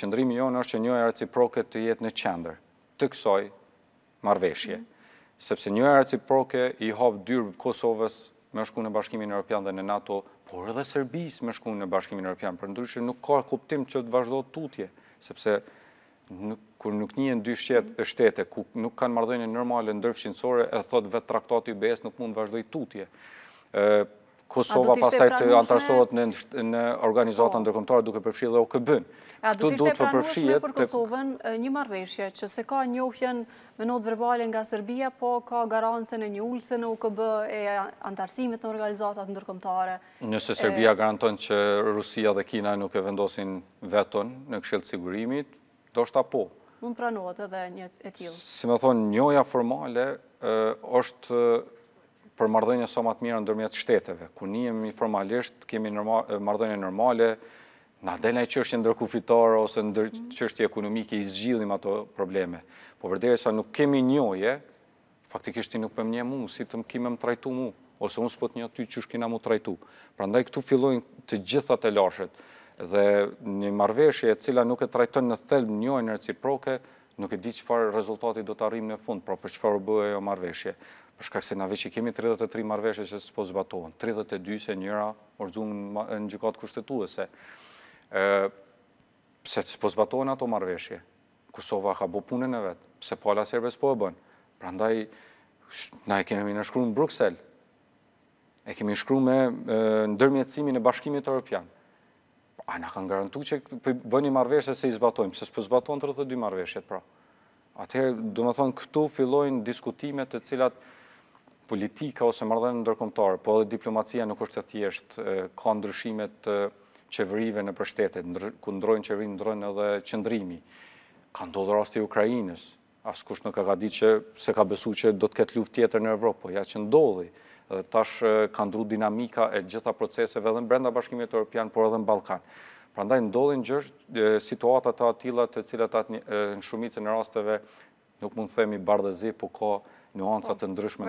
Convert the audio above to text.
qëndrimi jonë është që njoja reciproke të jetë në qender, të kësoj marveshje. Mhm. Sepse njoja reciproke i hopë dyrë Kosovës me shku në bashkimin e Europian dhe në NATO, por edhe Serbis me shku në bashkimin e Europian, për ndryshë nuk ka kuptim që të vazhdo të tutje, sepse kër nuk njën dy shtete, ku nuk kanë mardhënjë normalë në dërfë e thot vetë traktati i BES nuk mund vazhdoj tutje. Kosova pastaj të antarësohet në organizatën po. ndërkomtarë duke përfshirë dhe o këbën. A do t'ishte pranushme për Kosovën një marveshje, që se ka njohjen me notë verbalin nga Serbia, po ka garancën e një ullësën e UKB e antarësimit në organizatat ndërkomtare. Nëse Serbia garanton që Rusia dhe Kina nuk e vendosin veton në këshilë sigurimit, do shta po. Mën pranohet edhe një e tjilë. Si me thonë, njoja formale është për mardhënje sa matë mirë në dërmjetë shteteve, ku njëmi formalisht kemi mardhënje normale, në adena i qështje në dërku ose në qështje ekonomike i zgjidhim ato probleme. Po vërderi sa nuk kemi njoje, faktikisht i nuk pëm një mu, si të më kime më trajtu mu, ose unë s'pot një aty qështë kina mu trajtu. Pra ndaj këtu fillojnë të gjithat e lashet, dhe një marveshje e cila nuk e trajton në thelb njoj në reciproke, nuk e di qëfar rezultati do të arrim në fund, pra për qëfar u bëhe jo marveshje shkak se na veç i kemi 33 marveshe që s'po zbatohen, 32 se njëra orëzumë në gjykatë kushtetuese, se s'po zbatohen ato marveshje, Kosova ka bu punën e vetë, se pala po serbe s'po e bënë, pra ndaj, na e kemi në në Bruxelles, e kemi shkru me ndërmjetësimin e bashkimit Europian, a në kanë garantu që bëni marveshje se i zbatojmë, se s'po zbatohen 32 marveshjet, pra. Atëherë, domethënë thonë, këtu fillojnë diskutimet të cilat, politika ose mardhenë në ndërkomtarë, po edhe diplomacia nuk është të thjeshtë, ka ndryshimet të qeverive në përshtetet, ku ndrojnë qeverin, ndrojnë edhe qëndrimi. Ka ndodhë rast i Ukrajinës, asë kush nuk e ka ditë që se ka besu që do të ketë luft tjetër në Evropë, po ja që ndodhë, dhe tash ka ndru dinamika e gjitha proceseve edhe në brenda bashkimit e Europian, por edhe në Balkan. Pra ndaj ndodhë në gjërë situatat të atila të cilat në shumicën e rasteve nuk mund të themi bardhezi, po ka nuancat të ndryshme